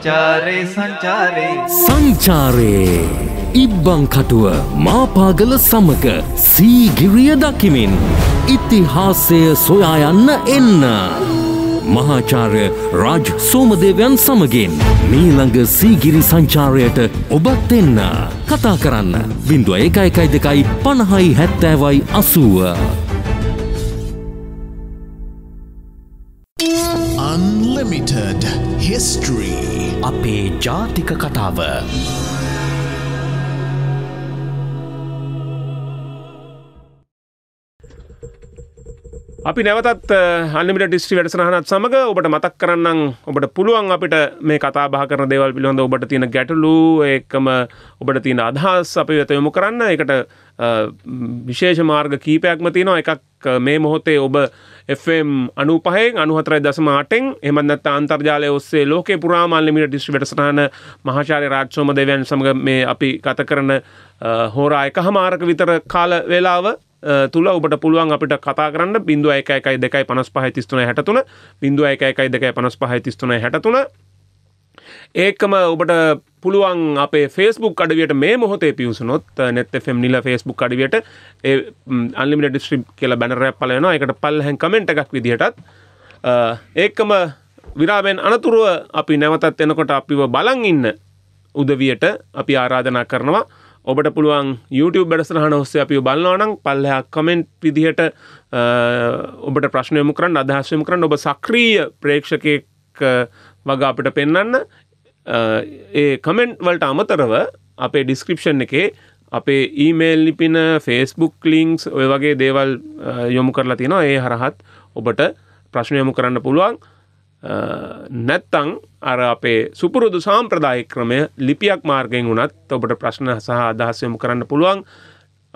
සංචාරේ සංචාරේ සංචාරේ ඉබ්බං කටුව මාපාගල සමග සීගිරිය දකිමින් ඉතිහාසය සොයා යන්න එන්න මහාචාර්ය රාජ් සෝමදේවයන් සමගින් මීළඟ සීගිරි සංචාරයට ඔබත් එන්න කතා කරන්න බිඳුව ඒකයි එකයි දෙකයි පණහයි හැත්තෑවයි අසුව ජාතික කතාව අපි නැවතත් අනිමිට ඩිස්ට්‍රි වැඩසනහනත් සමඟ ඔබට මතක් කරන්නම් ඔබට පුළුවන් අපිට මේ කතා භාකර දෙවල් පිළිබඳ ඔබට තියෙන ගැටලු එකම ඔබට තියෙන අදහස් අප වෙත යොමු කරන්න එකට විශේෂ මාර්ග කීපයක්ම තියෙනවා එකක් එකක් මේ මොහොතේ ඔබ Fම් අනු පහෙන් අනුහතරයි දසම අටෙන් එමත් අන්තර්ජාලය ඔස්සේ ලෝකේ පුරාමාල්ලිමිට ඩිස් වැටසටහන මහාචාරය රාජ්සෝම දෙවන් සමඟ මේ අපි කත කරන හෝරා එක හමාරක විතර කාල වෙලාව තුළ ඔබට පුළුවන් අපිට කතා කරන්න බිඳුව එකයි දෙකයි පනස් පහයි තිස්තුන හැටතුන බිඳුව එකයි දෙකයි පනස් පහයි තිස්තුන හැටතුන ඒකම ඔබට පුළුවන් අපේ ෆස්බුක් අඩවියට මේ මොහොතේ පිවසනොත් නැත්ත ෆෙම් නිල ෆස්බුක් අඩවියට ඒ අල්ලිමිට ඩිස්ට්‍රිප් කියල බැනරැ පලයනවා එකට පල්හැන් කමෙන්ට එකක් විදිහටත් ඒකම විරාමෙන් අනතුරුව අපි නැවතත් එනකොට අපිව බලන් ඉන්න උදවියට අපි ආරාධනා කරනවා ඔබට පුළුවන් YouTube බැඩසරහන ඔස්සේ අපි බලන්නවනම් පල්ලයක් කමෙන්ට් විදිහට ඔබට ප්‍රශ්නයමු කරන්න අදහශයම කරන්න ඔබ සක්‍රීය ප්‍රේක්ෂකයෙක් වග අපිට පෙන්න්න ඒ කමෙන්ට් වලට අමතරව අපේ ඩිස්ක්‍රිප්ෂන් එකේ අපේ ඊමේල් ලිපින ෆේස්බුක් ලිංක්ස් ඔය වගේ දේවල් යොමු කරලා තියෙනවා ඒ හරහත් ඔබට ප්‍රශ්න යොමු කරන්න පුළුවන් නැත්තං අර අපේ සුපුරුදු සාම්ප්‍රදාය ක්‍රමය ලිපියක් මාර්ගයෙන් වුණත් ඔබට ප්‍රශ්න සහ අදහස් යොමු කරන්න පුළුවන්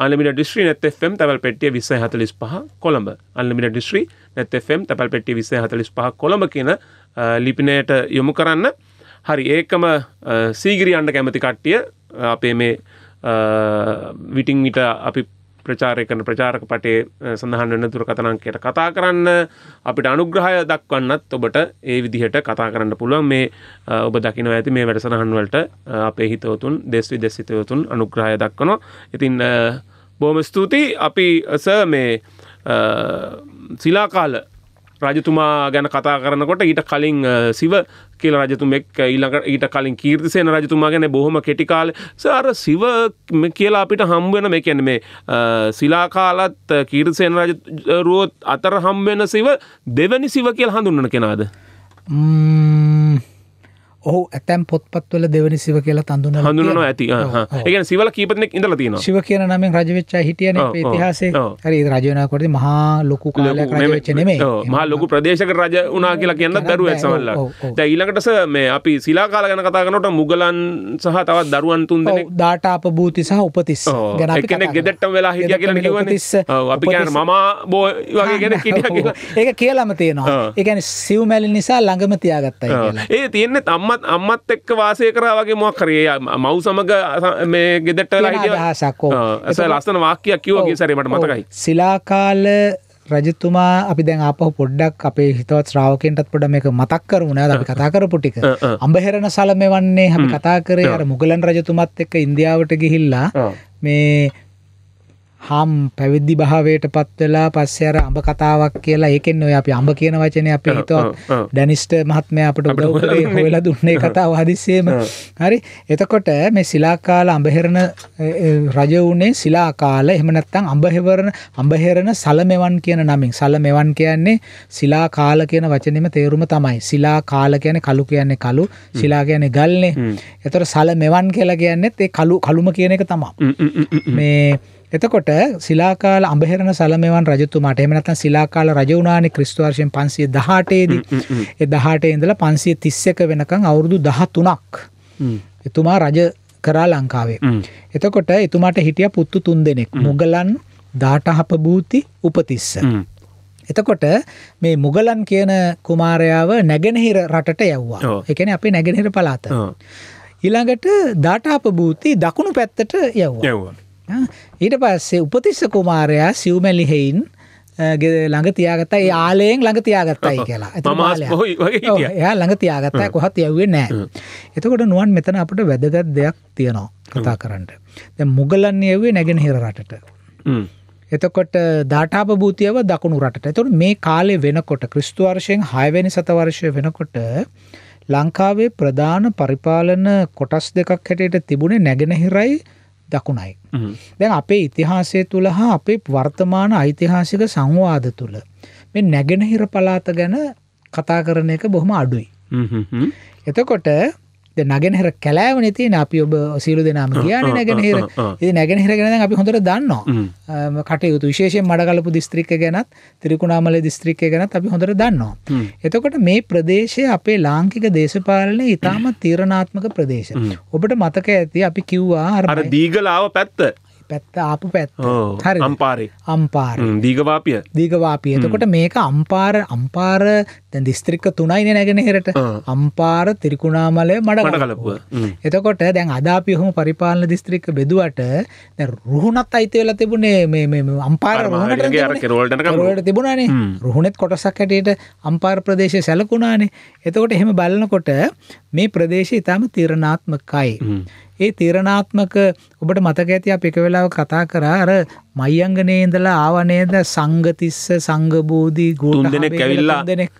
අල්ලිමිට ඩිස්ත්‍රී නැත් එම් තැල් පෙටිය විසය හතලිස් පහ කොළඹ අල්ලිමිට ඩිස්ත්‍රී නැත් එම් තැල් පෙටි විසය හතලිස් පහ කොළඹ කියන ලිපිනයට යොමු කරන්න හරි ඒකම සීගිරියන්න කැමති කට්ටිය අපේ මේ විටිං විට අපි ප්‍රචාරය කරන ප්‍රචාරක පටේ සඳහන් වෙන දුර කතනංකයට කතා කරන්න අපිට අනුග්‍රහය දක්වන්නත් ඔබට ඒ විදිහට කතා කරන්න පුළුවන් මේ ඔබ දකිනව ඇති මේ වැඩසටහන් වලට අපේ හිතවතුන් දෙස් විදෙස් හිතවතුන් අනුග්‍රහය දක්වනවා. ඉතින් බොහොම ස්තුතියි අපි ස මේ සිලාකාල රජතුමා ගැන කතා කරනකොට ඊට කලින් සිව කියල රජතුමෙක් ඊළඟට ඊට කලින් කීර්තිසේන රජතුමා ගැන බොහොම කෙටිකාල සර සිව කියලා අපිට හම්බුවෙන මේ කැන මේ සිලාකාලත් කීර්තිසේන රජරුවත් අතර හම්බෙන සිව දෙවැනි සිව කියල හඳුන්නන කෙනාද ම්ම් ඔහු ඇතැම් පොත්පත්වල දෙවනි සිව කියලා තඳුන හඳුනන ඇති ඒගන සිවල කීපනෙක් ඉඳල තියෙන ශිව කියන නමින් රජවෙච්චා හිටියන ඉතිහාසේ හරි රජනකොට මහා ලොකු කාලච්චනේ මහා ලොකු ප්‍රදේශක රජ වනා කියලා කියන්න දරුව ඇසමල්ල දැ ඊලකටස මේ අපි සිලාකාල ගැන කතාගනට මුගලන් සහ තවත් දරුවන් තුන් දෙන දාටාප භූති සහ උපතිස් ගැන ගෙදට්ටම් වෙලා හිටිය කියලා නිවතිස්ස අපි කියන මම බෝ වගේගෙන හිටිය ඒක කියලම තියෙනවා ඒගැන සිව්මැලි නිසා ළඟම තියාගත්තයි ඒ තියෙන්නේ තම්ම අම්මත් අම්මත් එක්ක වාසය කරා වගේ මොක් කරේ මව් සමග මේ ගෙදට ලහිටසක්කෝ ඇස ලස්සන වාක්‍යයක් කිවගේ සැරීමට මතකයි සිලාකාල රජතුමා අපි දැන් අපහ පොඩ්ඩක් අපේ හිතවත් ශ්‍රාවකෙන්ටත් පොඩ මේක මතක් කරුණ අපි කතා කරපු ටික අඹහෙරණ සලම වන්නේ හැම කතා කරේ අර මුගලන් රජතුමත් එක්ක ඉන්දියාවට ගිහිල්ලා මේ හම් පැවිදි භාවයට පත් වෙලා පස්සේ අර අඹ කතාවක් කියලා ඒකෙන් ඔය අපි අඹ කියන වචනේ අපි හිතුවා ඩැනිස්ට මහත්මයා අපට උදව් කරේ හොයලා දුන්නේ කතාව හදිස්සියෙම හරි එතකොට මේ ශිලාකාල අඹහෙරණ රජ වුණේ ශිලාකාල එහෙම නැත්නම් අඹහෙවරණ අඹහෙරණ සලමෙවන් කියන නමින් සලමෙවන් කියන්නේ ශිලාකාල කියන වචනේම තේරුම තමයි ශිලා කාල කියන්නේ කළු කියන්නේ කළු ශිලා කියන්නේ ගල්නේ එතකොට සලමෙවන් කියලා කියන්නේත් ඒ කළු කළුම කියන එක තමයි මේ එතකොට සිලාකාල අඹහෙරණ සලමේවන් රජතුමාට එහෙම නැත්නම් සිලාකාල රජ වුණානේ ක්‍රිස්තු වර්ෂයෙන් 518 දී. ඒ 18 ඉඳලා 531 වෙනකන් අවුරුදු 13ක්. එතුමා රජ කරා ලංකාවේ. එතකොට එතුමාට හිටිය පුත්තු තුන්දෙනෙක්. මුගලන්, දාටහප භූති, උපතිස්ස. එතකොට මේ මුගලන් කියන කුමාරයාව නැගෙනහිර රටට යව්වා. ඒ කියන්නේ අපේ නැගෙනහිර පළාත. ඊළඟට දාටහප භූති දකුණු පැත්තට යව්වා. ඊට පස්සේ උපතිස්ස කුමාරයා සිව්මැලිහෙයින් ළඟ තියාගත්තා යාලයෙන් ළඟ තියාගත්තයි කියලා එයා ළඟ තියාගත්තා කොහත් යව්වේ නෑ එතකොට නුවන් මෙතන අපට වැදගත් දෙයක් තියෙනවා කතා කරන්නට දැ මුගලන් යව්වේ නැගෙන හිර රටට එතකොට දාටාප භූතියව දකුණු රට එතුට මේ කාලේ වෙනකොට ක්‍රිස්තුවර්ශයෙන් හයවැනි සතවර්ශය වෙනකොට ලංකාවේ ප්‍රධාන පරිපාලන කොටස් දෙකක් හැටට තිබුණේ නැගෙනහිරයි දකුණයි. දැන් අපේ ඉතිහාසය තුළ හා අපේ වර්තමාන ඓතිහාසික සංවාද තුළ මේ නැගෙනහිර පලාත ගැන කතා කරන එක බොහොම අඩුයි. එතකොට ද නැගෙනහිර කැලෑවනේ තියෙන අපි ඔබ සියලු දෙනාම කියන්නේ නැගෙනහිර. ඉතින් නැගෙනහිර ගැන දැන් අපි හොඳට දන්නවා. කටයුතු විශේෂයෙන් මඩකලපු දිස්ත්‍රික්කය ගැනත් ත්‍රිකුණාමල දිස්ත්‍රික්කය ගැනත් අපි හොඳට දන්නවා. එතකොට මේ ප්‍රදේශය අපේ ලාංකික දේශපාලනයේ ඊටාම තීරණාත්මක ප්‍රදේශ. ඔබට මතක ඇති අපි කිව්වා අර දීගලාව පැත්ත පැත්ත ආපු පැත් හරි අම්පාරේ අම්පාර දීගවාපිය දීගවාපිය එතකොට මේක අම්පාර අම්පාර දිස්ත්‍රික්ක තුනයින නැගෙනහිරට අම්පාර තිරිකුණාමලය මඩ කලපුුව එතකොට දැන් අදාපිහොම පරිපාලන දිස්ත්‍රික්ක බෙදුවට රුහුණත් අයිතිවෙල තිබුණේ අම්පාර රට තිබුණනේ රුහුණෙත් කොටසක් හැටියට අම්පාර ප්‍රදේශය සැලකුණානේ එතකොට එහෙම බලනකොට මේ ප්‍රදේශය ඉතාම තීරණාත්මකයි. ඒ තීරණාත්මක ඔබට මතක ඇති අප එක වෙලාව කතා කරා අර මයංගනේ ඉඳලා ආව නේද සංගතිස්ස සංගබෝධි ගෝඨ දෙනෙක් ඇවිල්ලා දෙනෙක්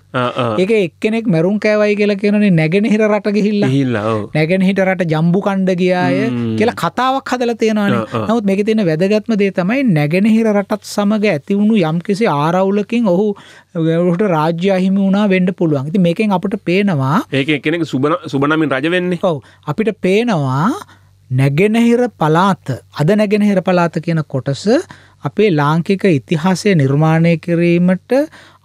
ඒක එක්කෙනෙක් මරුන් කෑවයි කියලා කියනනේ නැගෙනහිර රට ගිහිල්ලා ගිහිල්ලා ඔව් නැගෙනහිර රට ජම්බු කණ්ඩ ගියාය කියලා කතාවක් හදලා තියෙනවානේ නමුත් මේකේ තියෙන වැදගත්ම දේ තමයි නැගෙනහිර රටත් සමග ඇති වුණු යම්කිසි ආරවුලකින් ඔහු ඔහුට රාජ්‍ය අහිමි වුණා වෙන්න පුළුවන්. ඉතින් මේකෙන් අපිට පේනවා ඒක කෙනෙක් සුබ සුබනමින් රජ වෙන්නේ. ඔව් අපිට පේනවා නැගෙනහිර පලාත අද නැගෙනහිර පලාත කියන කොටස අපේ ලාංකික ඉතිහාසය නිර්මාණය කිරීමට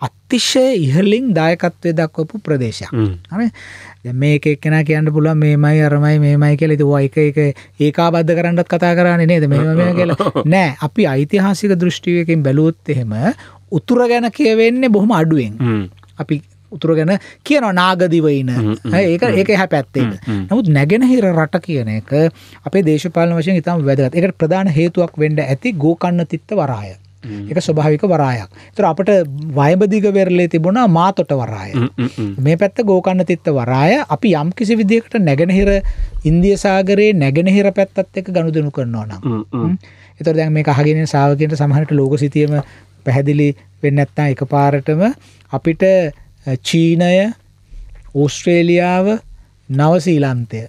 අතිශය ඉහලින් දායකත්වය දක්වපු ප්‍රදේශයක් හ මේක එක්කෙන කියන්න පුළ මේමයි අරමයි මේමයි කියල තුවා එක එක ඒකාබද්ධ කරන්නත් කතා කරන්නේ නේද මේ කියලා නෑ අපි ඓතිහාසික දෘෂ්ටියකින් බැලුවොත් එහෙම උතුර ගැන කියවෙන්නේ බොහොම අඩුවෙන් අපි උතුර ගැන කියන නාගදිවයින ඒක ඒක හැ පැත්තේද නමුත් නැගෙනහිර රට කියන එක අපේ දේශපාලන වශයෙන් ඉතාම වැදගත් එකට ප්‍රධාන හේතුවක් වෙන්ඩ ඇති ගෝකන්න තිත්ත වරාය එක ස්වභාවික වරායක් තර අපට වයබදිග වෙරලේ තිබුණා මාතොට වරාය මේ පැත්ත ගෝකන්න තිත්ත වරාය අපි යම් කිසි විදිකට නැගෙනහිර ඉන්දිය සාගරයේ නැගෙනහිර පැත්තත් එක ගණුදනු කරනවා නම් එතර දැන් මේ අහගෙන සාාවකයට සමහට ලෝක සිතියම පැහැදිලි වෙන්නැත්තා එක පාරටම අපිට චීනය ඕස්ට්‍රේලියාව නවසීලන්තය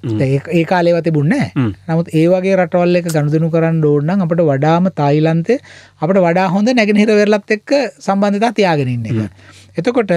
ඒ කාලේව තිබුන්නේ නමුත් ඒ වගේ රටවල් එක ගණුදනු කරන්න ඕනනම් අපට වඩාම තායිලන්තය අපට වඩා හොඳ නැගෙනහිර වෙරළත් එක්ක සම්බන්ධතා තියාගෙන ඉන්න එක. එතකොට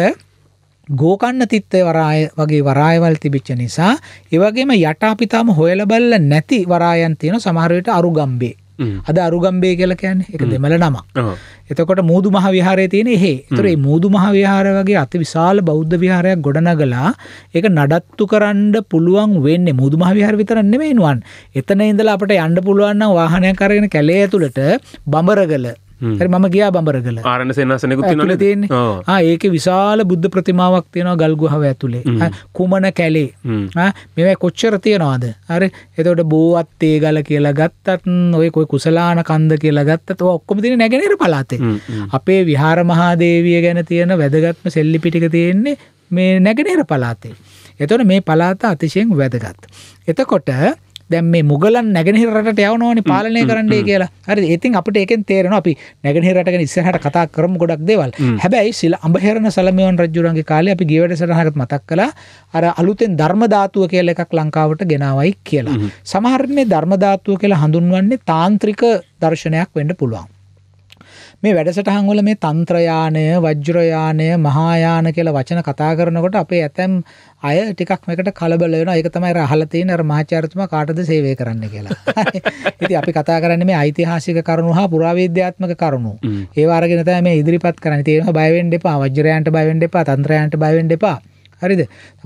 ගෝකන්න තිත්තේ වරාය වගේ වරායවල් තිබිච්ච නිසා ඒ වගේම යට අපිටම හොයලා බලලා නැති වරායන් තියෙන සමහර විට අරුගම්බේ අද අරුගම්බේ කියලා කියන්නේ එක දෙමළ නමක්. එතකොට මූදු මහ විහාරයේ තියෙන එහේ. ඒතර මේ මූදු මහ විහාර වගේ අති විශාල බෞද්ධ විහාරයක් ගොඩනගලා ඒක නඩත්තු කරන්න පුළුවන් වෙන්නේ මූදු මහ විහාර විතර නෙමෙයි නුවන්. එතන ඉඳලා අපිට යන්න පුළුවන් නම් වාහනයක් අරගෙන කැලේ ඇතුළට බඹරගල හරි මම ගියා බඹරගල ආරණ සෙනසනකුත් තියෙන ඒක විශාල බුද්ධ ප්‍රතිමාවක් තියෙනවා ගල්ගුහාව ඇතුලේ කුමන කැලේ මෙවැ කොච්චර තියෙනවාද අර එතකොට බෝවත්තේ ගල කියලා ගත්තත් ඔය කොයි කුසලාන කන්ද කියලා ගත්තත් ඔය ඔක්කොම තියෙන නැගෙනහිර පළාතේ අපේ විහාර මහාදේවිය ගැන තියෙන වැදගත්ම සෙල්ලි පිටික තියෙන්නේ මේ නැගෙනහිර පළාතේ එතකොට මේ පළාත අතිශයෙන් වැදගත් එතකොට දැන් මේ මුගලන් නැගෙනහිර රටට යවනවනේ පාලනය කරන්නයි කියලා. හරිද? ඉතින් අපිට ඒකෙන් තේරෙනවා අපි නැගෙනහිර රට ගැන ඉස්සරහට කතා කරමු ගොඩක් දේවල්. හැබැයි සිල අඹහෙරණ සලමේවන් රජුරන්ගේ කාලේ අපි ගියවැඩ සටහනකට මතක් කළා අර අලුතෙන් ධර්ම ධාතුව කියලා එකක් ලංකාවට ගෙනාවයි කියලා. සමහර මේ ධර්ම ධාතුව කියලා හඳුන්වන්නේ තාන්ත්‍රික දර්ශනයක් වෙන්න පුළුවන්. මේ වැඩසටහන් වල මේ තන්ත්‍රයානය, වජ්‍රයානය, මහායාන කියලා වචන කතා කරනකොට අපේ ඇතම් අය ටිකක් මේකට කලබල වෙනවා. ඒක තමයි අහලා තියෙන අර මහාචාර්යතුමා කාටද සේවය කරන්න කියලා. ඉතින් අපි කතා කරන්නේ මේ ඓතිහාසික කරුණු හා පුරාවිද්‍යාත්මක කරුණු. ඒවා අරගෙන තමයි මේ ඉදිරිපත් කරන්නේ. ඒ නිසා බය වෙන්න එපා. වජ්‍රයන්ට බය වෙන්න එපා. තන්ත්‍රයන්ට බය වෙන්න එපා. හරිද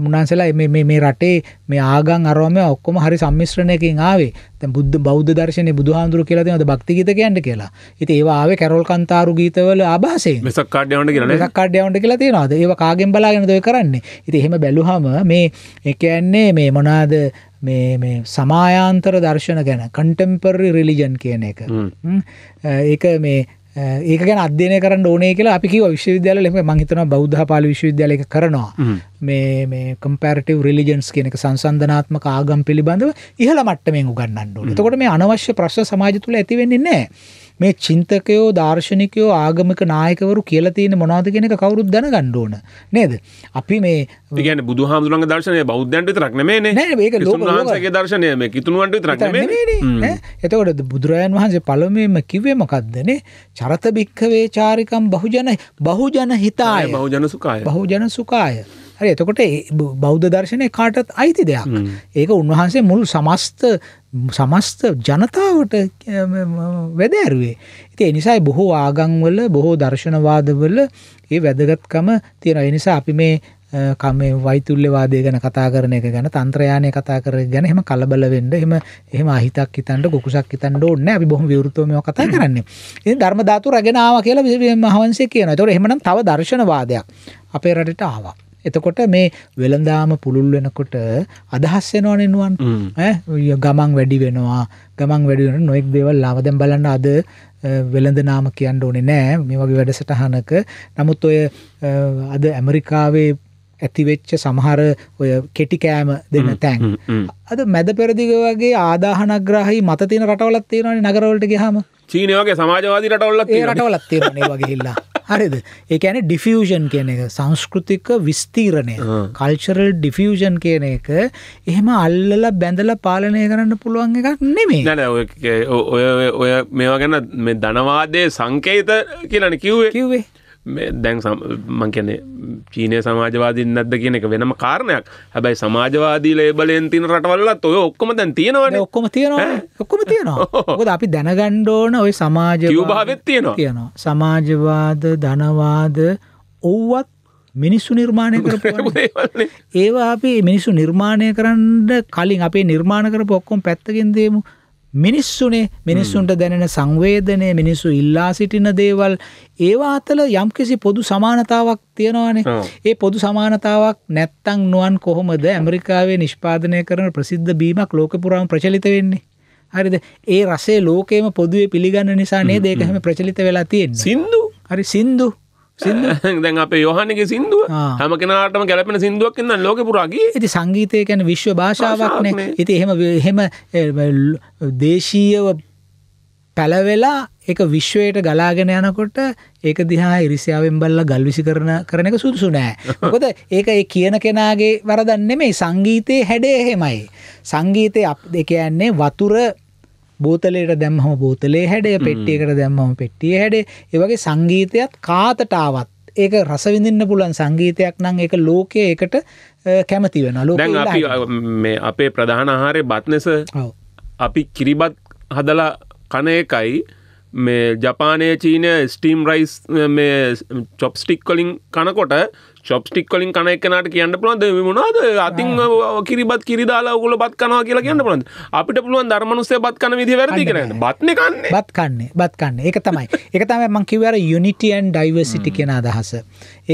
මුණන්සලා මේ රටේ මේ ආගන් අරෝම ඔක්කොම හරි සම්මිශ්‍රණයකින් ආවේ තැ බුද්ධ බෞද්ධ දර්ශනය බුදුහාන්දුර කියලද ද භක්තිගීත කියන්න කියලා ඉති ඒවාාව කැරල් කන්තාරු ගීතවල ආබාසේ මෙසක්කාඩ්‍යවන්ට කියල සක්කාඩ්‍යවන්ට කියලා තියෙනවාද ඒ ආගෙන් බලාගෙන දොය කරන්නේ ඉති එහෙම බැලුහම මේ එකන්නේ මේ මොනාද මේ සමායාන්තර දර්ශන ගැන කන්ටෙම්පරි රිලිජන් කියන එක ඒක මේ ඒක ගැන අධ්‍යනය කරන්න ඕනේ කියලා අපිකිව විශ්වවිද්‍යාල එම මහිතන බෞද්ධ පාල විශ්වවිද්‍යාලක කරනවා මේ කම්පරටව රිලිජන්ස් කෙනෙක සංසන්ධනාත්ම ආගම් පිළිබඳව ඉහළ මට්ටමෙන් උගන්නන්න ඕන තකොට මේ අනවශ්‍ය ප්‍රශ් සමාජ තුළ ඇතිවෙන්නේ නෑ මේ චින්තකයෝ දාර්ශනිකයෝ ආගමික නායකවරු කියලා තියෙන මොනවද කියන එක කවුරුත් දැනගන්න ඕන නේද අපි මේ කියන්නේ බුදුහාමුදුරන්ගේ දර්ශනය බෞද්ධයන්ට විතරක් නෙමෙයි නේ නෑ මේක ලෝකවහන්සේගේ දර්ශනය මේ කිතුණුවන්ට විතරක් නෙමෙයි නේ එතකොට බුදුරයන් වහන්සේ පළමුවෙන්ම කිව්වේ මොකද්ද නේ චරත භික්ඛවේ චාරිකම් බහුජන බහුජන හිතාය බහුජන සුඛාය බහුජන සුඛාය හරි එතකොට බෞද්ධ දර්ශනය කාටත් අයිති දෙයක් ඒක උන්වහන්සේ මුල් සමස්ත සමස්ත ජනතාවට වැදෑරුවේ ඉති එනිසායි බොහෝ ආගංවල බොහෝ දර්ශනවාදවල ඒ වැදගත්කම තියෙන එනිසා අපි මේ කමේ වයිතුල්ලවාදය ගැන කතා කරන එක ගැන තන්ත්‍රයානය කතා කර ගැන එම කලබල වෙන්ඩ එම එහම අහිතක් හිතන්ට කුසක් හිතන් ඕන්න අපි බොහම විවෘතම කතා කරන්නේ එ ධර්මධාතු රගෙනාව කියලා විේ මහන්සේ කියන තොට එහමන තව දර්ශනවාදයක් අපේ රටට ආවා එතකොට මේ වෙළඳාම පුළුල් වෙනකොට අදහස් වෙනවනේ නුවන් ගමන් වැඩි වෙනවා ගමන් වැඩි වෙන නොඑක් දේවල් ලාව දැන් බලන්න අද වෙළඳ නාම කියන්න ඕනේ නෑ මේ වගේ වැඩසටහනක නමුත් ඔය අද ඇමරිකාවේ ඇතිවෙච්ච සමහර ඔය කෙටිකෑම දෙන තැන් අද මැද පෙරදිග වගේ ආදාහනග්‍රහහි මත තින රටවලත් තියෙනනි නගරවලට ගහම චීනයගේ සමාජවාදී රටවල්ල රටවලත් තියෙන වගේහිල්ලා හරිද ඒකඇන ඩිෆියෂන් කියන එක සංස්කෘතික විස්තීරණය කල්චරල් ඩිෆියෂන් කියන එක එහෙම අල්ලල බැඳල පාලනය කරන්න පුළුවන් එකක් නෙමේ ඔය ඔය මේ ගැන මේ ධනවාදය සංකේත කියලන කිව්වේ කිව්වේ දැන් මං කියන චීනය සමාජවාදී නැද්ද කියන එක වෙනම කාරණයක් හැබැයි සමාජවාදී ලේබලෙන් තින රටවල්ලත් ඔය ඔක්කොම දැන් තියෙනවන ඔක්කොම තියෙනවා ඔක්කොම තියෙනවා ොද අපි දැනගණ්ඩෝන ඔය සමාජ භාවත් තියෙනවා තියෙනවා සමාජවාද ධනවාද ඔව්වත් මිනිස්සු නිර්මාණය කරපු ඒවා අපි මිනිස්සු නිර්මාණය කරන්න කලින් අපේ නිර්මාණ කරපු ඔක්කොම පැත්තකින් දේමු මිනිස්සුනේ මිනිස්සුන්ට දැනෙන සංවේදනය මිනිස්සු ඉල්ලා සිටින දේවල් ඒවා අතර යම්කිසි පොදු සමානතාවක් තියෙනවානේ. ඒ පොදු සමානතාවක් නැත්තම් නුවන් කොහොමද ඇමරිකාවේ නිෂ්පාදනය කරන ප්‍රසිද්ධ බීමක් ලෝක පුරාම ප්‍රචලිත වෙන්නේ? හරිද? ඒ රසය ලෝකේම පොදුවේ පිළිගන්න නිසා නේද ඒක හැම ප්‍රචලිත වෙලා තියෙන්නේ. සින්දු. හරි සින්දු. දැන් අපේ යොහනගේ සිින්දුව හම කෙනටම ගැලපෙන සිින්දුවක් න්න ලෝක පුරාගේ ඇති සංගීතය ගැන විශ්ව භාෂාවක්න ඇති එහෙම එහෙම දේශීයව පැලවෙලා එක විශ්වයට ගලාගෙන යනකොට ඒක දිහා ඉරිසියාවෙන් බල්ල ගල්විසි කරන කරන එක සුදුසු නෑ කොද ඒක ඒ කියන කෙනාගේ වරදන්න මේ සංගීතයේ හැඩේ එහෙමයි සංගීතය අප දෙක යන්නේ වතුර බෝතලයට දැම්හම බෝතලේ හැඩේ පෙට්ටියකට දැම්මම පෙට්ටිය හැඩේ ඒවගේ සංගීතයත් කාතටාවත් ඒක රසවිඳන්න පුලන් සංගීතයක් නං එක ලෝකය එකට කැමති වෙන ලෝ මේ අපේ ප්‍රධානහාරය බත්නෙස අපි කිරිබත් හදලා කන එකයි මේ ජපානය චීනය ස්ටීම් රයිස් මේ චොප්ස්ටික් කොලින් කනකොට චොප්ස්ටික් කලින් කන එකනට කියන්න පුළන්ද මොනාද අතින් කිරිබත් කිරිදාලා ඔගුල බත් කනවා කියලා කියන්න පුළන්ද අපිට පුළුවන් ධර්මනුසේ බත් කන විදි වැරදි කරන්න බත්න කන්න බත් කන්නේ බත් කන්න එක තමයි එක තමයි මං කිවර යුනිටියන් ඩයිවර්සිටි කියෙන අදහස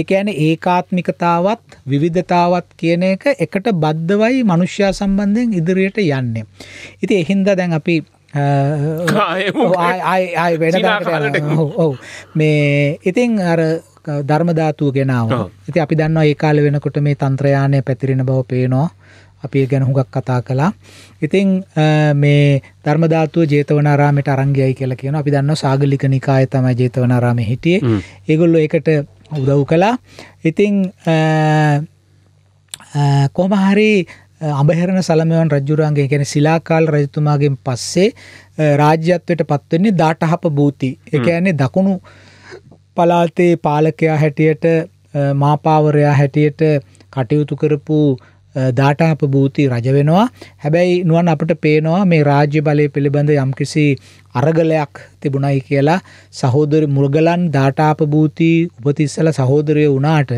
ඒක ඇන ඒකාත්මිකතාවත් විවිධතාවත් කියන එක එකට බද්ධවයි මනුෂ්‍යයා සම්බන්ධයෙන් ඉදිරියට යන්නේ ඉති එහින්ද දැන් අපි ආය වෙන ඔව මේ ඉතින් අර ධර්ම ධාතුව ගෙනාවා. ඉතින් අපි දන්නවා ඒ කාලේ වෙනකොට මේ තන්ත්‍රයානය පැතිරෙන බව පේනවා. අපි ගැන හුඟක් කතා කළා. ඉතින් මේ ධර්ම ධාතුව ජේතවනාරාමයට අරන් ගියයි කියලා කියනවා. අපි දන්නවා සාගලික නිකාය තමයි ජේතවනාරාමේ හිටියේ. ඒගොල්ලෝ ඒකට උදව් කළා. ඉතින් කොහොම හරි අඹහෙරණ සලමයන් රජුරාගේ කියන්නේ ශිලාකාල රජතුමාගෙන් පස්සේ රාජ්‍යත්වයට පත් වෙන්නේ දාඨහප භූති. ඒ කියන්නේ දකුණු පලාතේ පාලකයා හැටියට මාපාවරයා හැටියට කටයුතු කරපු දාටාප භූති රජ වෙනවා හැබැයි නුවන් අපට පේනවා මේ රාජ්‍ය බලය පිළිබඳ යම්කිසි අරගලයක් තිබුණයි කියලා සහෝදර මුරගලන් දාටාප භූති උපතිස්සල සහෝදරය වුණාට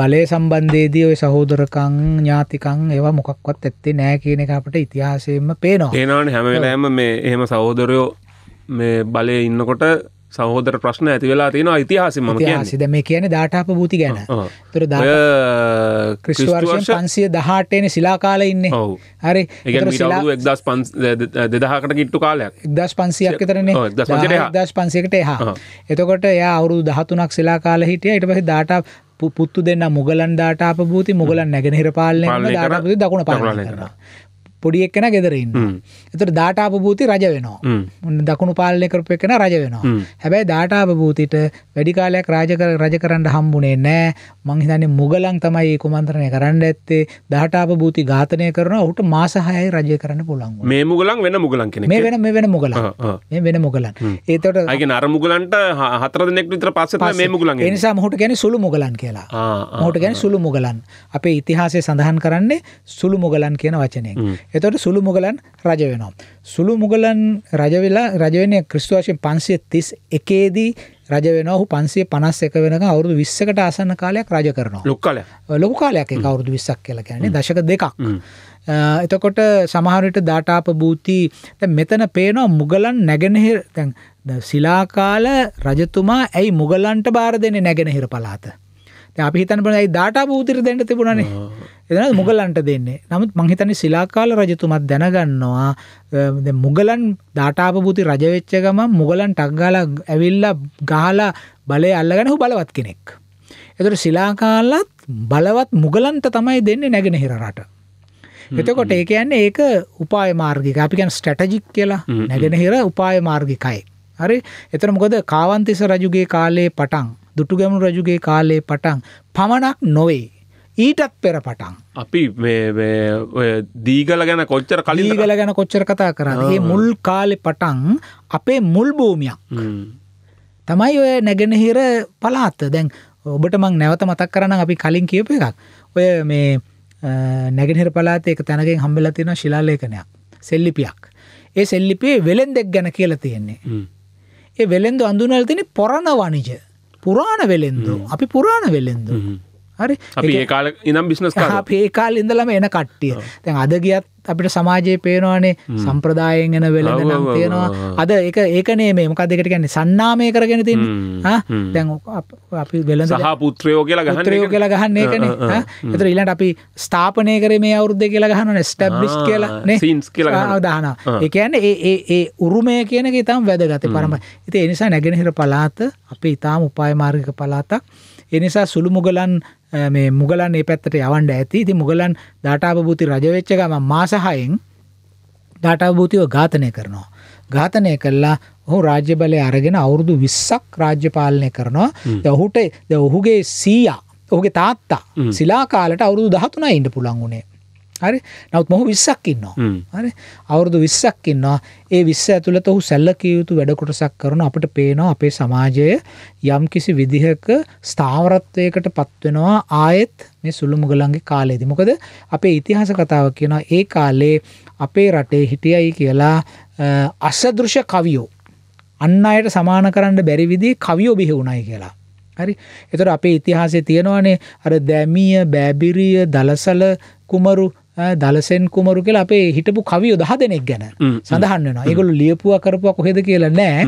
බලය සම්බන්ධයේදී ඔය සහෝදරකං ඥාතිකං ඒවා මොකක්වත් ඇත්තේ නෑ කියන එක අපට ඉතිහාසයෙන්ම පේනවා ඒනවාන හැමවෙලෑම මේ එහෙම සහෝදරයෝ මේ බලය ඉන්නකොට සහෝදර ප්‍රශ්න ඇති වෙලා තියෙන ඉතිහාස ම සිද මේ කියන දාටාප භූති ගැන තුර ද ක්‍රිස්වර්ෂ පන්සිය දහටයන සිලාකාල ඉන්න ඔවු හරි එක්දස් පන්ස් දෙදහකට ගිට්ටු කාලයක් දස් පන්සියක් තරන දස් පන්සකට හා එතකොට ය අවුරු දහතුනක් සිලාකාල හිටිය ඉට පහි දාට පුත්තු දෙන්න මුගලන් දාටාප භූති මුගලන් නැගෙනහිර පාලන දකුණ පාලන කරනවා පොඩි එක්කෙන ගෙදරන්න එතට දාටාප භූති රජ වෙනවා දකුණු පාලනය කරප එකෙන රජ වෙනවා හැබැයි දාටාප භූතිට වැඩිකාලයක් රාජකර රජ කරන්න හම්බුනේ නෑ මංහිතන්නේ මුගලන් තමයි කුමන්තරණය කරන්න ඇත්තේ දාටාප භූති ඝාතනය කරන ඔහුට මාසහයයි රජය කරන්න පුළන් මේ මුගලන් වෙන මුගලන් කෙන වෙන මේ වෙන මුගල වෙන මුගලන් ඒතට අර මුගලන්ට හතර දෙනෙක් විතර පස්ස මේ මුගලන් නිසා මහට ගැන සුළු මුගලන් කියලා මහට ගැන සුළු මුගලන් අපේ ඉතිහාසය සඳහන් කරන්නේ සුළු මුගලන් කියන වචනය එතකොට සුළු මුගලන් රජ වෙනවා. සුළු මුගලන් රජ වෙලා රජ වෙන්නේ ක්‍රිස්තු වර්ෂයෙන් 531 දී රජ වෙනවා. ඔහු 551 වෙනකම් අවුරුදු 20කට ආසන්න කාලයක් රජ කරනවා. ලොකු කාලයක්. ලොකු කාලයක් ඒක අවුරුදු 20ක් කියලා කියන්නේ දශක දෙකක්. එතකොට සමහර විට දාඨාප භූති දැන් මෙතන පේනවා මුගලන් නැගෙනහිර දැන් ශිලාකාල රජතුමා ඇයි මුගලන්ට බාර දෙන්නේ නැගෙනහිර පළාත. දැන් අපි හිතන්න බලන්න ඇයි දාඨාප භූතිර දෙන්න තිබුණානේ. එදන මුගලන්ට දෙන්නේ නමුත් මංහිතනි සිලාකාල රජතුමත් දැනගන්නවා මුගලන් දාටාපපුති රජවෙච්ච ගම මුගලන් ටක්ගාල ඇවිල්ලා ගාලා බලය අල්ලගෙන හු බලවත් කෙනෙක්. එතුට සිලාකාලත් බලවත් මුගලන්ට තමයි දෙන්නේ නැගෙනහිරට. එතකොට ඒ කියන්නේ ඒක උපාය මාර්ගික අපිකන් ස්ටටජික් කියලා නැගෙනහිර උපාය මාර්ගිකයි. හරි එතන මොකද කාවන්තිස රජුගේ කාලයේ පටන් දුටුගැමුණු රජුගේ කාලයේ පටන් පමණක් නොවේ ඊටත් පෙර පටන් අපි දීගල ගැන කොච්චර කලින් ගල ගැන කොච්චර කතා කරන්නේ මුල් කාලෙ පටන් අපේ මුල් භූමියක් තමයි ඔය නැගෙනහිර පලාත්ත දැන් ඔබට මං නැවත මතක් කරන අපි කලින් කියප එකක් ඔය මේ නැගෙනහිර පලාතයක තැනකින් හම්බෙලා තියෙන ශිලාලේඛනයක් සෙල්ලිපියක් ඒ සෙල්ලිපේ වෙලෙන් දෙක් ගැන කියලා තියෙන්නේ ඒ වෙලෙන්දු අඳුනල් තින පොරණ වනිජ පුරාණ වෙලෙන්දු අපි පුරාණ වෙලෙන්දු හරි ඒකාල ඉනම් බිස්නස් ඒකාල් ඉඳලම එන කට්ටිය තැන් අද ගියත් අපිට සමාජයේ පේනවානේ සම්ප්‍රදායෙන් එන වෙළඳ නම් තියෙනවා අද ඒක ඒකනේ මේ මොකක්ද ඒකට කියන්නේ සන්නාමය කරගෙන තින්නේ හා දැන් අපි වෙළඳ සහ පුත්‍රයෝ කියලා ගහන්නේ පුත්‍රයෝ කියලා ගහන්නේ ඒකනේ හා ඒතර ඊළඟට අපි ස්ථාපනය කරේ මේ අවුරුද්දේ කියලා ගහනවානේ ස්ටැබ්ලිෂ් කියලා නේ සීන්ස් කියලා ගහනවා දානවා ඒ කියන්නේ ඒ ඒ ඒ උරුමය කියන එක ඊටම වැදගත් පරම ඉතින් ඒ නිසා නැගෙනහිර පළාත අපේ ඊටම උපාය මාර්ගික පළාතක් ඒ නිසා සුළු මුගලන් මේ මුගලන් ඒ පැත්තට යවන්ඩ ඇති ඉති මුගලන් දාටාභූති රජවෙච්ච ගම මාසහයෙන් දාටාභූතිව ඝාතනය කරනවා. ඝාතනය කල්ලා ඔහු රාජ්‍ය බලය අරගෙන අවුරුදු විස්සක් රාජ්‍ය පාලනය කරනවා ඔහුට ඔහුගේ සීයා ඔහුගේ තාත්තා සිලාකාලට අවුරුදු දහතුන ඉන්න පුළන් වුණේ හරි නවත් මොහු විස්සක් ඉන්නවා හරි අවුරුදු විස්සක් ඉන්නවා ඒ විස්ස ඇතුළත ඔහු සැල්ලකිය යුතු වැඩකොටසක් කරන අපට පේනවා අපේ සමාජය යම් කිසි විදිහක ස්ථාවරත්වයකට පත්වෙනවා ආයෙත් මේ සුළු මුගලන්ගේ කාලයේදී මොකද අපේ ඉතිහාස කතාව කියනවා ඒ කාලේ අපේ රටේ හිටියයි කියලා අසදෘෂ කවියෝ අන්න අයට සමාන කරන්න බැරි විදි කවියෝ බිහි වුණයි කියලා හරි එතොට අපේ ඉතිහාසේ තියෙනවානේ අර දැමිය බෑබිරිය දලසල කුමරු දලසෙන් කුමරු කියලා අපේ හිටපු කවිය දහ දෙනෙක් ගැන සඳහන් වෙන ඒගොලු ලියපුුව කරපුවා කොහෙද කියලා නෑ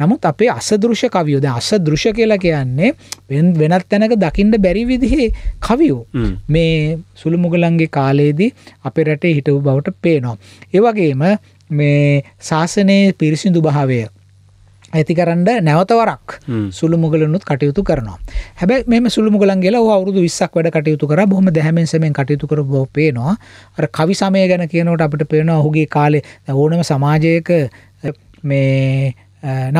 නමුත් අපේ අසදෘෂ කවියෝද අස දෘෂ කියලා කියන්නේ වෙනත් තැනක දකිින්ට බැරි විදිහේ කවියෝ මේ සුළු මුගලන්ගේ කාලයේදී අපේ රටේ හිටවු බවට පේනවා. ඒවගේම මේ ශාසනයේ පිරිසිදු භාවය ඇතිකරන්න නැවතවරක් සුළු මුගලනුත් කටයුතු කරනවා හැබැ මෙම සුළුමුගලන්ගේ අවුරුදු විස්සක් වැඩ කටයුතු කර බොහම දැමෙන්සමෙන් කටයුතු කර බෝ පේනවා අර කවි සමය ගැන කියනවට අපට පේනවා ඔහුගේ කාලේ ඕනම සමාජයක මේ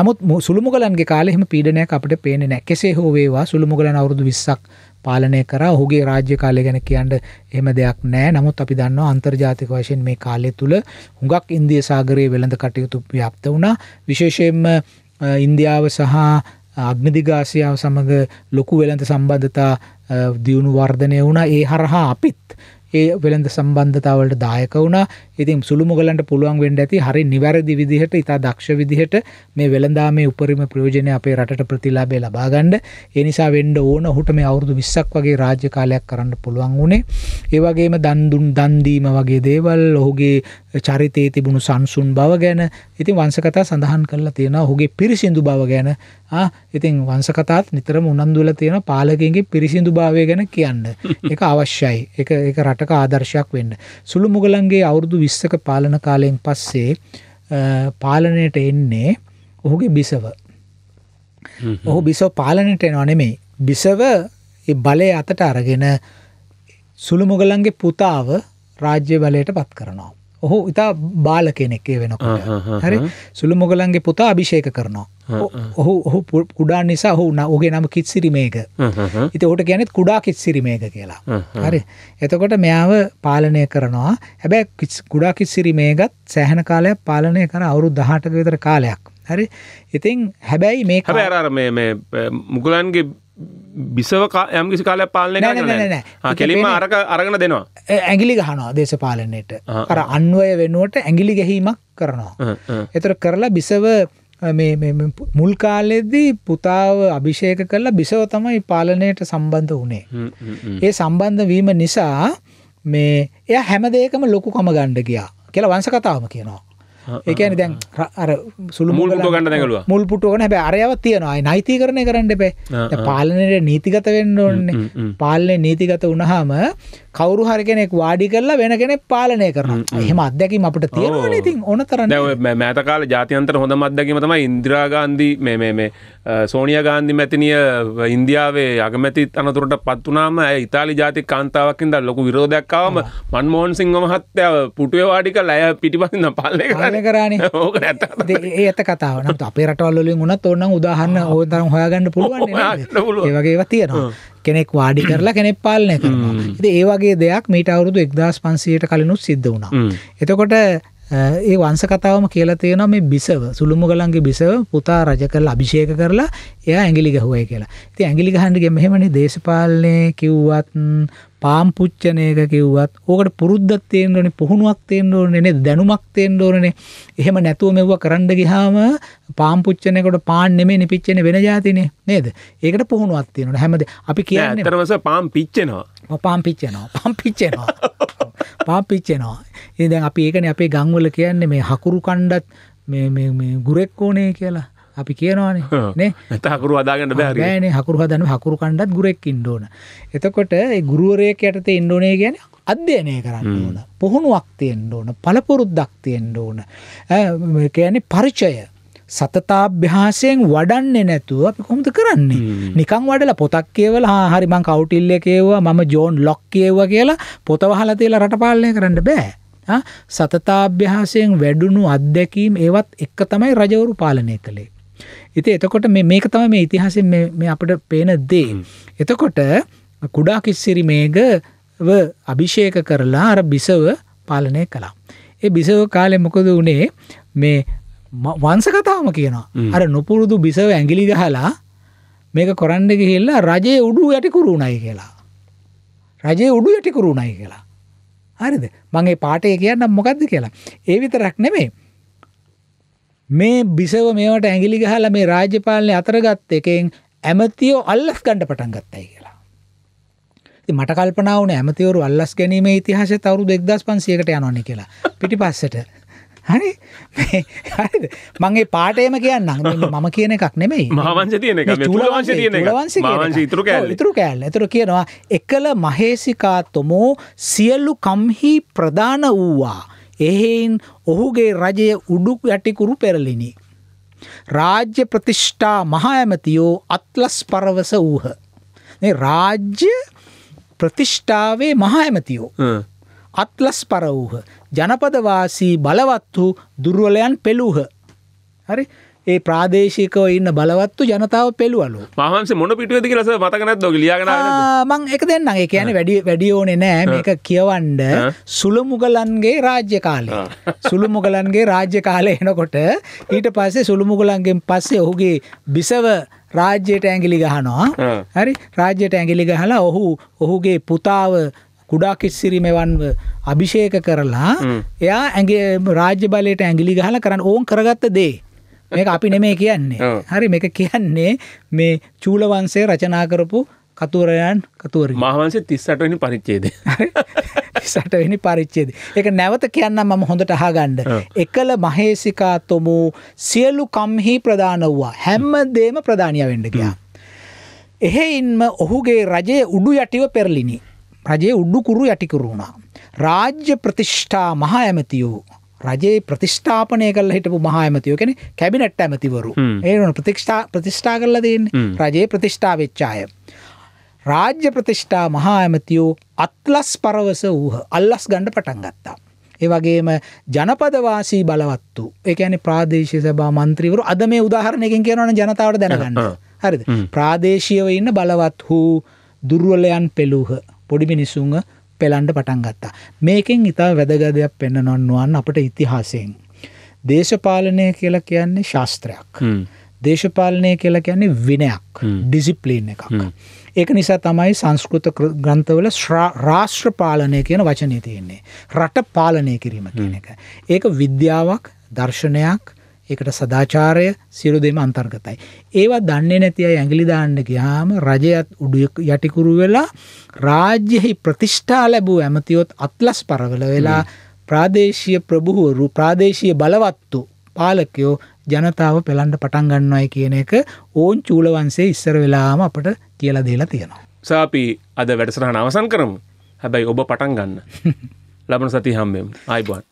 නමුත් සුළුමුගලන්ගේ කාලෙම පීඩනයක් අපට පේන නෑ කෙසේ හෝ වේවා සුළුමුගලන් අවුරුදු විස්සක් පාලනය කර ඔහුගේ රාජ්‍ය කාලය ගැන කියන්න එහෙම දෙයක් නෑ නමුත් අපි දන්න අන්තර්ජාතික වශයෙන් මේ කාලය තුළ හුඟක් ඉන්දිය සාගරයේ වෙළඳ කටයුතු ව්‍යප්ත වුණා විශේෂයෙන්ම ඉන්දියාව සහ අග්නදිගාසියාව සමඟ ලොකු වෙළඳ සම්බන්ධතා දියුණු වර්ධනය වුණ ඒ හරහා අපිත් ඒ වෙළඳ සම්බන්ධතාවලට දායක වුණ ඉතින් සුළුමුගලන්ට පුළුවන් වෙන්ඩ ඇති හරි නිවැරදි විදිහට ඉතා දක්ෂ විදිහට මේ වෙළඳා මේ උපරිම ප්‍රයෝජනය අපේ රට ප්‍රතිලාබේ ලබාගණ්ඩ එනිසා වෙන්ඩ ඕන හුට මේ අවුරදු විස්සක් වගේ රාජ්‍ය කාලයක් කරන්න පුළුවන් වුණේ ඒවගේම දන්දුන් දන්දීම වගේ දේවල් ඔහුගේ චරිතයේ තිබුණු සංසුන් බව ගැන ඉතින් වංශකතා සඳහන් කරලා තියෙනවා ඔහුගේ පිරිසිදු බව ගැන ආ ඉතින් වංශකතාත් නිතරම උනන්දු වෙලා තියෙනවා පාලකයන්ගේ පිරිසිදු භාවය ගැන කියන්න. ඒක අවශ්‍යයි. ඒක ඒක රටක ආදර්ශයක් වෙන්න. සුළු මුගලන්ගේ අවුරුදු 20ක පාලන කාලයෙන් පස්සේ පාලනයට එන්නේ ඔහුගේ බිසව. ඔහු බිසව පාලනයට එනවා නෙමෙයි. බිසව ඒ බලය අතට අරගෙන සුළු මුගලන්ගේ පුතාව රාජ්‍ය බලයට පත් කරනවා. ඔහු ඉතා බාල කෙනෙක් ඒ වෙනකොට හරි සුළු මොගලන්ගේ පුතා අභිෂේක කරනවා ඔහු ඔහු කුඩා නිසා ඔහු ඔගේ නම කිත්සිරිමේක ඉති ඔහුට ගැනෙත් කුඩා කිත්සිරිමේක කියලා හරි එතකොට මෙයාව පාලනය කරනවා හැබැ කුඩා කිත්සිරිමේගත් සෑහන කාලයක් පාලනය කර අවුරු දහටක විතර කාලයක් හරි ඉතින් හැබැයි මේ හැබ අර මේ මුගලන්ගේ බිසව යම් කිසි කාලයක් පාලනය කෙලිම අරක අරගෙන දෙනවා ඇගිලි ගහනවා දේශපාලනයට අර අන්වය වෙනුවට ඇගිලි ගැහීමක් කරනවා. එතර කරලා බිසව මුල් කාලෙද්දී පුතාව අභිෂේක කරලා බිසව තමයි පාලනයට සම්බන්ධ වනේ. ඒ සම්බන්ධ වීම නිසා මේ එය හැම දෙකම ලොකුකම ගණ්ඩ ගියා කියලා වංස කතාවම කියනවා. ඒකන දැන් අර සුළු මුල් ගන්න දැඟලුව මුල් පුටුවන හැබ අරයව තියෙනවායි නයිති කරණය කරන්න එපේ පාලනයට නීතිගත වෙන්න ඕන්නේ පාලනය නීතිගත වනහාම කවරු හරි කෙනෙක් වාඩි කරලා වෙන කෙනෙක් පාලනය කරනවා එහෙම අත්දැකීම අපිට තියෙනවා ඉතින් ඕන තරම් මෑතකාල ජාත්‍යන්තර හොඳම අත්දැකීම තමයි ඉන්දිරා ගාන්ධි මේ මේ මේ සෝනියා ගාන්ධි මැතිනිය ඉන්දියාවේ අගමැති තනතුරට පත් වුණාම ඇය ඉතාලි ජාතික කාන්තාවක් ඉඳලා ලොකු විරෝධයක් ආවම මන්මෝහන් සිංහ මහත්තයා පුටුවේ වාඩි කරලා ඇය පිටිපස්සින් පාලනය කරන්නේ ඕක නැත්තම් ඒ ඇත්ත කතාව නමුත් අපේ රටවල් වලින් උනත් ඕනනම් උදාහරණ ඕන තරම් හොයාගන්න පුළුවන් නේ ඒවගේ ඒවා තියෙනවා කෙනෙක් වාඩි කරලා කෙනෙක් පාලනය කරනවා. ඉතින් ඒ වගේ දෙයක් මීට අවුරුදු 1500ට කලිනුත් සිද්ධ වුණා. එතකොට ඒ වංස කතාවම කියලා තියෙනවා මේ බිසව සුළුමුගලන්ගේ බිසව පුතා රජ කරලා අභිෂේක කරලා එයා ඇඟිලි ගහුවයි කියලා. ඉතින් ඇඟිලි ගහන්න ගිය මෙහෙමනේ දේශපාලනේ කිව්වත් පාම් පුච්චනයක කිව්වත් ඕකට පුරුද්දක් තියෙන්න ඕනේ පුහුණුවක් තියෙන්න ඕනේ නේද දැනුමක් තියෙන්න ඕනේ එහෙම නැතුව මෙවුව කරන්න ගියාම පාම් පුච්චනයකට පාන් නෙමෙයි නිපිච්චෙන්නේ වෙන જાතිනේ නේද ඒකට පුහුණුවක් තියෙන්න ඕනේ හැමදේ අපි කියන්නේ ඇත්තටම පාම් පිච්චෙනවා පම්පිච්චනවා පම්පිච්චනවා පාපිච්චනවා ඉතින් දැන් අපි ඒකනේ අපේ ගම්වල කියන්නේ මේ හකුරු කණ්ඩත් මේ මේ මේ ගුරෙක් ඕනේ කියලා අපි කියනවානේ නේ නැත්නම් හකුරු හදාගන්න බෑ හරියට නෑනේ හකුරු හදන්න හකුරු කණ්ඩත් ගුරෙක් ඉන්න ඕන එතකොට ඒ ගුරුවරයෙක් යටතේ ඉන්න ඕනේ කියන්නේ අධ්‍යයනය කරන්න ඕන පුහුණුවක් තියෙන්න ඕන පළපුරුද්දක් තියෙන්න ඕන කියන්නේ පරිචය සතතාභ්‍යාසයෙන් වඩන්නේ නැතුව අපි කොහොමද කරන්නේ නිකං වඩලා පොතක් කියවලා හා හරි මං කවුටිල්ල කියවුවා මම ජෝන් ලොක් කියවුවා කියලා පොත වහලා තියලා රටපාලනය කරන්න බෑ සතතාභ්‍යාසයෙන් වැඩුණු අත්දැකීම් ඒවත් එක තමයි රජවරු පාලනය කළේ ඉතින් එතකොට මේ මේක තමයි මේ ඉතිහාසයෙන් මේ අපිට පේන දේ එතකොට කුඩා කිස්සිරි මේගව අභිෂේක කරලා අර බිසව පාලනය කළා ඒ බිසව කාලේ මොකද වුනේ මේ වංස කතාවම කියනවා අර නොපුරුදු බිසව ඇගිලි ගහලා මේක කොරන්ඩ ගිහිල්ලා රජයේ උඩු යටිකුරුණයි කියලා. රජයේ උඩු යටිකුරුණයි කියලා. හරිද මගේ පාටය කියන්න මොකක්ද කියලා. ඒ විතරක් නෙමේ. මේ බිසව මේවට ඇගිලි ගහලා මේ රාජ්‍යපාලනය අතරගත් එකෙන් ඇමතියෝ අල්ලස් ගණ්ඩ පටන් ගත්තයි කියලා. මට කල්පනාවන ඇමතිවරු අල්ලස් ගැනීම ඉතිහාස තවරු දෙක්දස් පන්සියකට යනොන්න කියලා පිටි පස්සට හරි හරිද මගේ පාටයම කියන්න මම කියන එකක් නෙමෙයි මහවංශ තියන එක තුලවංශ තියන එක මහවංශ ඉතුරු කෑල්ල ඉතුරු කෑල්ල එතකොට කියනවා එකල මහේසිකා තොමෝ සියලු කම්හි ප්‍රදාන වූවා එහෙයින් ඔහුගේ රජය උඩු යටිකුරු පෙරලිනි රාජ්‍ය ප්‍රතිෂ්ඨා මහඇමතියෝ අත්ලස් පරවස වූහ රාජ්‍ය ප්‍රතිෂ්ඨාවේ මහඇමතියෝ අත්ලස් පර වූහ ජනපදවාසී බලවත් වූ දුර්වලයන් පෙළූහ. හරි ඒ ප්‍රාදේශිකව ඉන්න බලවත්තු ජනතාව පෙළුවලු මහන්ස මොන පිටුවදක ලස පතකනත් දො ලියගන මං එක දෙන්න ඒ කියන වැඩි වැඩියෝනෙ නෑ මේක කියවන්ඩ සුළුමුගලන්ගේ රාජ්‍ය කාලය සුළුමුගලන්ගේ රාජ්‍ය කාලය එනකොට ඊට පස්සේ සුළුමුගලන්ගෙන් පස්සේ ඔහුගේ බිසව රාජ්‍යයට ඇගිලි ගහනවා හරි රාජ්‍යයට ඇගිලි ගහලා ඔහු ඔහුගේ පුතාව කුඩා කිස්සිරි මෙවන්ව අභිෂේක කරලා එයා ඇගේ රාජ්‍ය බලයට ඇගිලි ගහල කරන්න ඕන් කරගත්ත දේ. මේක අපි නෙමේ කියන්නේ. හරි මේක කියන්නේ මේ චූලවන්සේ රචනා කරපු කතුවරයන් කතුවර මහන්සේ තිස්සටනි පරිච්චේද. සටවෙනි පරිච්චේද. එක නැවත කියන්න මම හොඳට අහගණ්ඩ. එකල මහේසිකා තොමූ සියලු කම්හි ප්‍රධාන වූවා හැම්ම දේම ප්‍රධානය වෙන්ඩ ගියා. එහෙයින්ම ඔහුගේ රජය උඩු යටිව පෙරලිනි. රජයේ උඩුකුරු යටිකුරු වුණා. රාජ්‍ය ප්‍රතිෂ්ඨා මහා ඇමතියෝ රජයේ ප්‍රතිෂ්ඨාපනය කළ හිටපු මහා ඇමතියෝ කෙන කැබිනට් ඇමතිවරු ඒන ප්‍රතික්ෂා ප්‍රතිෂ්ඨා කරල දෙන්න රජයේ ප්‍රතිෂ්ඨා වෙච්චාය. රාජ්‍ය ප්‍රතිෂ්ඨා මහා ඇමතියෝ අත්ලස් පරවස වූහ අල්ලස් ගණඩ පටන් ගත්තා. ඒවගේම ජනපදවාසී බලවත්තු ඒකන ප්‍රාදේශය සබා මන්ත්‍රීවරු අද මේ උදාහරණයකින් කියනවන ජනතාවට දැනගන්න හරිද ප්‍රාදේශීව ඉන්න බලවත් හූ දුර්වලයන් පෙළූහ පොඩි මිනිසුන්ග පෙළන්ඩ පටන් ගත්තා. මේකෙන් ඉතා වැදගදයක් පෙන්න නොන්නුවන් අපට ඉතිහාසයෙන්. දේශපාලනය කියලා කියන්නේ ශාස්ත්‍රයක්. දේශපාලනය කියලා කියන්නේ විනයක් ඩිසිප්ලීන් එකක්. ඒක නිසා තමයි සංස්කෘත ග්‍රන්ථවල රාශ්‍රපාලනය කියන වචනය තියෙන්නේ. රට පාලනය කිරීම කියන එක. ඒක විද්‍යාවක් දර්ශනයක් ඒකට සදාචාරය සියලු දෙම අන්තර්ගතයි. ඒවා දන්නේ නැති අය ඇඟිලි දාන්න ගියාම රජයත් උඩු යටිකුරු වෙලා රාජ්‍යෙහි ප්‍රතිෂ්ඨා ලැබූ ඇමතිවොත් අත්ලස් පරවල වෙලා ප්‍රාදේශීය ප්‍රභූවරු ප්‍රාදේශීය බලවත්තු පාලකයෝ ජනතාව පෙළන්ට පටන් ගන්නවයි කියන එක ඕන් චූලවන්සේ ඉස්සර වෙලාම අපට කියලා දේලා තියෙනවා. සාපි අද වැඩසරහන අවසන් කරමු. හැබැයි ඔබ පටන් ගන්න. ලබන සති හම්බෙමු. ආයිබෝන්.